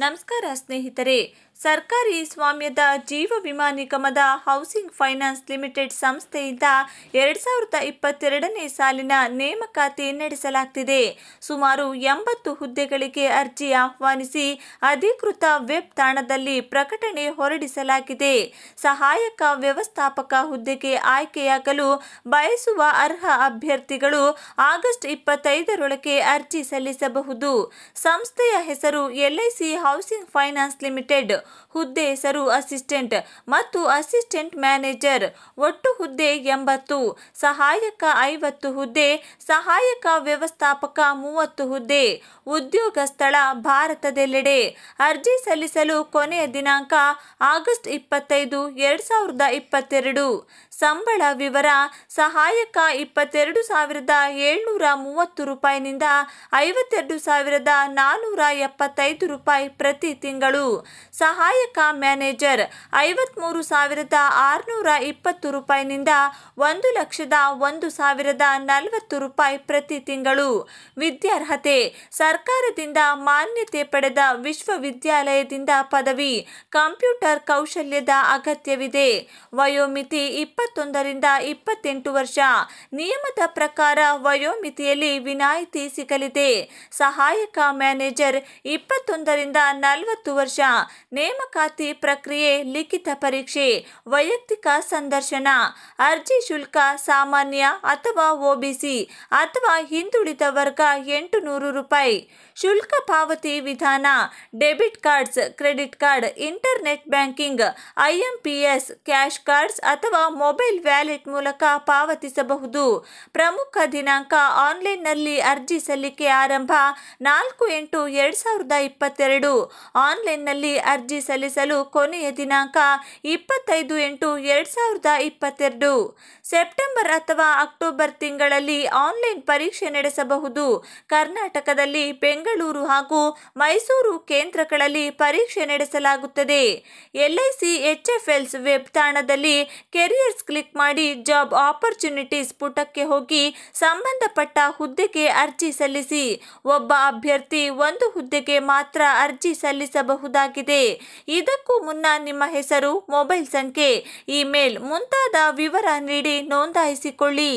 ನಮಸ್ಕಾರ ಸ್ನೇಹಿತರೆ ಸರ್ಕಾರಿ ಸ್ವಾಮ್ಯದ ಜೀವ ವಿಮಾ ನಿಗಮದ ಹೌಸಿಂಗ್ ಫೈನಾನ್ಸ್ ಲಿಮಿಟೆಡ್ ಸಂಸ್ಥೆಯಿಂದ ಎರಡು ಸಾವಿರದ ಇಪ್ಪತ್ತೆರಡನೇ ಸಾಲಿನ ನೇಮಕಾತಿ ನಡೆಸಲಾಗ್ತಿದೆ ಸುಮಾರು ಎಂಬತ್ತು ಹುದ್ದೆಗಳಿಗೆ ಅರ್ಜಿ ಆಹ್ವಾನಿಸಿ ಅಧಿಕೃತ ವೆಬ್ ತಾಣದಲ್ಲಿ ಪ್ರಕಟಣೆ ಹೊರಡಿಸಲಾಗಿದೆ ಸಹಾಯಕ ವ್ಯವಸ್ಥಾಪಕ ಹುದ್ದೆಗೆ ಆಯ್ಕೆಯಾಗಲು ಬಯಸುವ ಅರ್ಹ ಅಭ್ಯರ್ಥಿಗಳು ಆಗಸ್ಟ್ ಇಪ್ಪತ್ತೈದರೊಳಗೆ ಅರ್ಜಿ ಸಲ್ಲಿಸಬಹುದು ಸಂಸ್ಥೆಯ ಹೆಸರು ಎಲ್ಐಸಿ ಹೌಸಿಂಗ್ ಫೈನಾನ್ಸ್ ಲಿಮಿಟೆಡ್ ಹುದ್ದೆ ಹೆಸರು ಅಸಿಸ್ಟೆಂಟ್ ಮತ್ತು ಅಸಿಸ್ಟೆಂಟ್ ಮ್ಯಾನೇಜರ್ ಒಟ್ಟು ಹುದ್ದೆ ಎಂಬತ್ತು ಸಹಾಯಕ ಐವತ್ತು ಹುದ್ದೆ ಸಹಾಯಕ ವ್ಯವಸ್ಥಾಪಕ ಮೂವತ್ತು ಹುದ್ದೆ ಉದ್ಯೋಗ ಸ್ಥಳ ಭಾರತದೆಲ್ಲೆಡೆ ಅರ್ಜಿ ಸಲ್ಲಿಸಲು ಕೊನೆಯ ದಿನಾಂಕ ಆಗಸ್ಟ್ ಇಪ್ಪತ್ತೈದು ಎರಡು ಸಾವಿರದ ಇಪ್ಪತ್ತೆರಡು ಸಂಬಳ ವಿವರ ಸಹಾಯಕ ಇಪ್ಪತ್ತೆರಡು ಸಾವಿರದ ಏಳ್ನೂರ ಮೂವತ್ತು ರೂಪಾಯಿನಿಂದ ಐವತ್ತೆರಡು ಸಾವಿರದ ನಾನ್ನೂರ ಎಪ್ಪತ್ತೈದು ರೂಪಾಯಿ ಪ್ರತಿ ತಿಂಗಳು ಸಹಾಯಕ ಮ್ಯಾನೇಜರ್ ಐವತ್ಮೂರು ಸಾವಿರದ ಆರುನೂರ ಇಪ್ಪತ್ತು ರೂಪಾಯಿನಿಂದ ಒಂದು ಲಕ್ಷದ ಒಂದು ಸಾವಿರದ ನಲವತ್ತು ರೂಪಾಯಿ ಪ್ರತಿ ತಿಂಗಳು ವಿದ್ಯಾರ್ಹತೆ ಸರ್ಕಾರದಿಂದ ಮಾನ್ಯತೆ ಪಡೆದ ವಿಶ್ವವಿದ್ಯಾಲಯದಿಂದ ಪದವಿ ಕಂಪ್ಯೂಟರ್ ಕೌಶಲ್ಯದ ಅಗತ್ಯವಿದೆ ವಯೋಮಿತಿ ಇಪ್ಪತ್ತೊಂದರಿಂದ ಇಪ್ಪತ್ತೆಂಟು ವರ್ಷ ನಿಯಮದ ಪ್ರಕಾರ ವಯೋಮಿತಿಯಲ್ಲಿ ವಿನಾಯಿತಿ ಸಿಗಲಿದೆ ಸಹಾಯಕ ಮ್ಯಾನೇಜರ್ ಇಪ್ಪತ್ತೊಂದರಿಂದ ನಲವತ್ತು ವರ್ಷ ನೇಮಕಾತಿ ಪ್ರಕ್ರಿಯೆ ಲಿಖಿತ ಪರೀಕ್ಷೆ ವೈಯಕ್ತಿಕ ಸಂದರ್ಶನ ಅರ್ಜಿ ಶುಲ್ಕ ಸಾಮಾನ್ಯ ಅಥವಾ ಒಬಿಸಿ ಅಥವಾ ಹಿಂದುಳಿದ ವರ್ಗ ಎಂಟು ನೂರು ರೂಪಾಯಿ ಶುಲ್ಕ ಪಾವತಿ ವಿಧಾನ debit cards credit card internet banking IMPS cash cards ಅಥವಾ ಮೊಬೈಲ್ ವ್ಯಾಲೆಟ್ ಮೂಲಕ ಪಾವತಿಸಬಹುದು ಪ್ರಮುಖ ದಿನಾಂಕ ಆನ್ಲೈನ್ನಲ್ಲಿ ಅರ್ಜಿ ಸಲ್ಲಿಕೆ ಆರಂಭ ನಾಲ್ಕು ಎಂಟು ಎರಡು ಸಾವಿರದ ಇಪ್ಪತ್ತೆರಡು ಆನ್ಲೈನ್ನಲ್ಲಿ ಅರ್ಜಿ ಅರ್ಜಿ ಸಲ್ಲಿಸಲು ಕೊನೆಯ ದಿನಾಂಕ ಇಪ್ಪತ್ತೈದು ಎಂಟು ಎರಡು ಸಾವಿರದ ಇಪ್ಪತ್ತೆರಡು ಸೆಪ್ಟೆಂಬರ್ ಅಥವಾ ಅಕ್ಟೋಬರ್ ತಿಂಗಳಲ್ಲಿ ಆನ್ಲೈನ್ ಪರೀಕ್ಷೆ ನಡೆಸಬಹುದು ಕರ್ನಾಟಕದಲ್ಲಿ ಬೆಂಗಳೂರು ಹಾಗೂ ಮೈಸೂರು ಕೇಂದ್ರಗಳಲ್ಲಿ ಪರೀಕ್ಷೆ ನಡೆಸಲಾಗುತ್ತದೆ ಎಲ್ಐಸಿ ಎಚ್ಎಫ್ಎಲ್ಸ್ ವೆಬ್ ತಾಣದಲ್ಲಿ ಕೆರಿಯರ್ಸ್ ಕ್ಲಿಕ್ ಮಾಡಿ ಜಾಬ್ ಆಪರ್ಚುನಿಟೀಸ್ ಪುಟಕ್ಕೆ ಹೋಗಿ ಸಂಬಂಧಪಟ್ಟ ಹುದ್ದೆಗೆ ಅರ್ಜಿ ಸಲ್ಲಿಸಿ ಒಬ್ಬ ಅಭ್ಯರ್ಥಿ ಒಂದು ಹುದ್ದೆಗೆ ಮಾತ್ರ ಅರ್ಜಿ ಸಲ್ಲಿಸಬಹುದಾಗಿದೆ ಇದಕ್ಕೂ ಮುನ್ನ ನಿಮ್ಮ ಹೆಸರು ಮೊಬೈಲ್ ಸಂಖ್ಯೆ ಇಮೇಲ್ ಮುಂತಾದ ವಿವರ ನೀಡಿ ನೋಂದಾಯಿಸಿಕೊಳ್ಳಿ